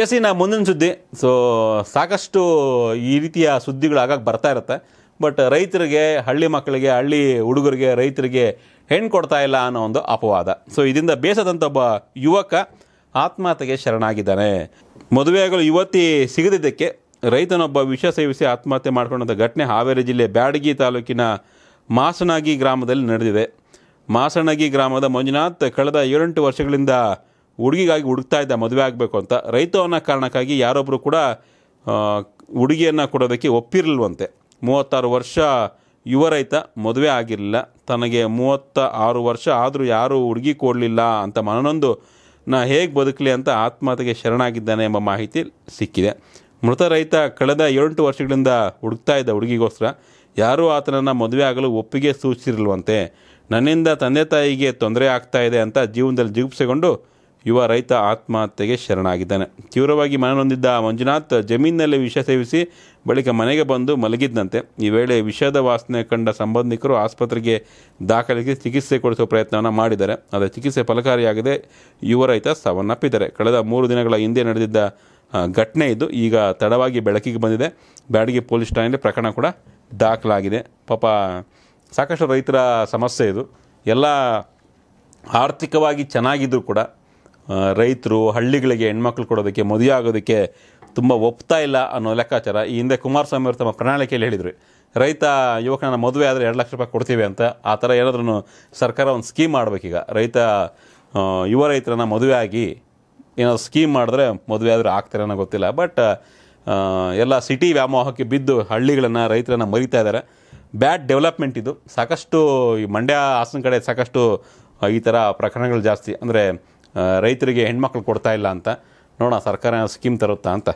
S ಇನ್ನು ಮುಂದಿನ ಸುದ್ದಿ ಸೊ ಸಾಕಷ್ಟು ಈ ರೀತಿಯ ಸುದ್ದಿಗಳು ಆಗಾಗ ಬರ್ತಾ ಇರುತ್ತೆ ಬಟ್ ರೈತರಿಗೆ ಹಳ್ಳಿ ಮಕ್ಕಳಿಗೆ ಹಳ್ಳಿ ಹುಡುಗರಿಗೆ ರೈತರಿಗೆ ಹೆಣ್ಣು ಕೊಡ್ತಾ ಇಲ್ಲ ಅನ್ನೋ ಒಂದು ಅಪವಾದ ಸೊ ಇದರಿಂದ ಬೇಸದಂಥ ಒಬ್ಬ ಯುವಕ ಆತ್ಮಹತ್ಯೆಗೆ ಶರಣಾಗಿದ್ದಾನೆ ಮದುವೆಯಾಗಲು ಯುವತಿ ಸಿಗದಿದ್ದಕ್ಕೆ ರೈತನೊಬ್ಬ ವಿಷ ಸೇವಿಸಿ ಆತ್ಮಹತ್ಯೆ ಮಾಡಿಕೊಂಡಂಥ ಘಟನೆ ಹಾವೇರಿ ಜಿಲ್ಲೆ ಬ್ಯಾಡಗಿ ತಾಲೂಕಿನ ಮಾಸಣಗಿ ಗ್ರಾಮದಲ್ಲಿ ನಡೆದಿದೆ ಮಾಸನಗಿ ಗ್ರಾಮದ ಮಂಜುನಾಥ್ ಕಳೆದ ಏಳೆಂಟು ವರ್ಷಗಳಿಂದ ಹುಡುಗಿಗಾಗಿ ಹುಡುಕ್ತಾ ಇದ್ದ ಮದುವೆ ಆಗಬೇಕು ಅಂತ ರೈತ ಅನ್ನೋ ಕಾರಣಕ್ಕಾಗಿ ಯಾರೊಬ್ಬರು ಕೂಡ ಹುಡುಗಿಯನ್ನು ಕೊಡೋದಕ್ಕೆ ಒಪ್ಪಿರಲ್ವಂತೆ ಮೂವತ್ತಾರು ವರ್ಷ ಯುವ ರೈತ ಮದುವೆ ಆಗಿರಲಿಲ್ಲ ತನಗೆ ಮೂವತ್ತ ಆರು ವರ್ಷ ಆದರೂ ಯಾರೂ ಹುಡುಗಿ ಕೊಡಲಿಲ್ಲ ಅಂತ ಮನನೊಂದು ನಾ ಹೇಗೆ ಬದುಕಲಿ ಅಂತ ಆತ್ಮಹತ್ಯೆಗೆ ಶರಣಾಗಿದ್ದಾನೆ ಎಂಬ ಮಾಹಿತಿ ಸಿಕ್ಕಿದೆ ಮೃತ ರೈತ ಕಳೆದ ಏಳೆಂಟು ವರ್ಷಗಳಿಂದ ಹುಡುಕ್ತಾ ಇದ್ದ ಹುಡುಗಿಗೋಸ್ಕರ ಯಾರೂ ಆತನನ್ನು ಮದುವೆ ಆಗಲು ಒಪ್ಪಿಗೆ ಸೂಚಿಸಿರಲ್ವಂತೆ ನನ್ನಿಂದ ತಂದೆ ತಾಯಿಗೆ ತೊಂದರೆ ಆಗ್ತಾ ಇದೆ ಅಂತ ಜೀವನದಲ್ಲಿ ಜಿಗುಪ್ಸೆಗೊಂಡು ಯುವ ರೈತ ಆತ್ಮಹತ್ಯೆಗೆ ಶರಣಾಗಿದ್ದಾನೆ ತೀವ್ರವಾಗಿ ಮನನೊಂದಿದ್ದ ಮಂಜುನಾಥ್ ಜಮೀನಿನಲ್ಲಿ ವಿಷ ಸೇವಿಸಿ ಬಳಿಕ ಮನೆಗೆ ಬಂದು ಮಲಗಿದ್ದಂತೆ ಈ ವೇಳೆ ವಿಷದ ವಾಸನೆ ಕಂಡ ಸಂಬಂಧಿಕರು ಆಸ್ಪತ್ರೆಗೆ ದಾಖಲಿಸಿ ಚಿಕಿತ್ಸೆ ಕೊಡಿಸುವ ಪ್ರಯತ್ನವನ್ನು ಮಾಡಿದ್ದಾರೆ ಆದರೆ ಚಿಕಿತ್ಸೆ ಫಲಕಾರಿಯಾಗದೆ ಯುವ ರೈತ ಸಾವನ್ನಪ್ಪಿದ್ದಾರೆ ಕಳೆದ ಮೂರು ದಿನಗಳ ಹಿಂದೆ ನಡೆದಿದ್ದ ಘಟನೆ ಇದು ಈಗ ತಡವಾಗಿ ಬೆಳಕಿಗೆ ಬಂದಿದೆ ಬ್ಯಾಡಗಿ ಪೊಲೀಸ್ ಠಾಣೆಯಲ್ಲಿ ಪ್ರಕರಣ ಕೂಡ ದಾಖಲಾಗಿದೆ ಪಾಪ ಸಾಕಷ್ಟು ರೈತರ ಸಮಸ್ಯೆ ಇದು ಎಲ್ಲ ಆರ್ಥಿಕವಾಗಿ ಚೆನ್ನಾಗಿದ್ದರೂ ಕೂಡ ರೈತರು ಹಳ್ಳಿಗಳಿಗೆ ಹೆಣ್ಮಕ್ಳು ಕೊಡೋದಕ್ಕೆ ಮದುವೆ ಆಗೋದಕ್ಕೆ ತುಂಬ ಒಪ್ತಾ ಇಲ್ಲ ಅನ್ನೋ ಲೆಕ್ಕಾಚಾರ ಈ ಹಿಂದೆ ಕುಮಾರಸ್ವಾಮಿ ಅವರು ತಮ್ಮ ಪ್ರಣಾಳಿಕೆಯಲ್ಲಿ ಹೇಳಿದರು ರೈತ ಯುವಕನ ಮದುವೆ ಆದರೆ ಎರಡು ಲಕ್ಷ ರೂಪಾಯಿ ಕೊಡ್ತೀವಿ ಅಂತ ಆ ಥರ ಏನಾದ್ರೂ ಸರ್ಕಾರ ಒಂದು ಸ್ಕೀಮ್ ಮಾಡಬೇಕೀಗ ರೈತ ಯುವ ರೈತರನ್ನು ಮದುವೆ ಆಗಿ ಏನೋ ಸ್ಕೀಮ್ ಮಾಡಿದ್ರೆ ಮದುವೆ ಆದರೆ ಆಗ್ತಾರೆ ಅನ್ನೋ ಗೊತ್ತಿಲ್ಲ ಬಟ್ ಎಲ್ಲ ಸಿಟಿ ವ್ಯಾಮೋಹಕ್ಕೆ ಬಿದ್ದು ಹಳ್ಳಿಗಳನ್ನು ರೈತರನ್ನು ಮರಿತಾ ಇದ್ದಾರೆ ಬ್ಯಾಡ್ ಡೆವಲಪ್ಮೆಂಟ್ ಇದು ಸಾಕಷ್ಟು ಈ ಮಂಡ್ಯ ಹಾಸನ ಕಡೆ ಸಾಕಷ್ಟು ಈ ಥರ ಪ್ರಕರಣಗಳು ಜಾಸ್ತಿ ಅಂದರೆ ರೈತರಿಗೆ ಹೆಣ್ಮಕ್ಳು ಕೊಡ್ತಾ ಇಲ್ಲ ಅಂತ ನೋಡೋಣ ಸರ್ಕಾರ ಸ್ಕೀಮ್ ತರುತ್ತಾ ಅಂತ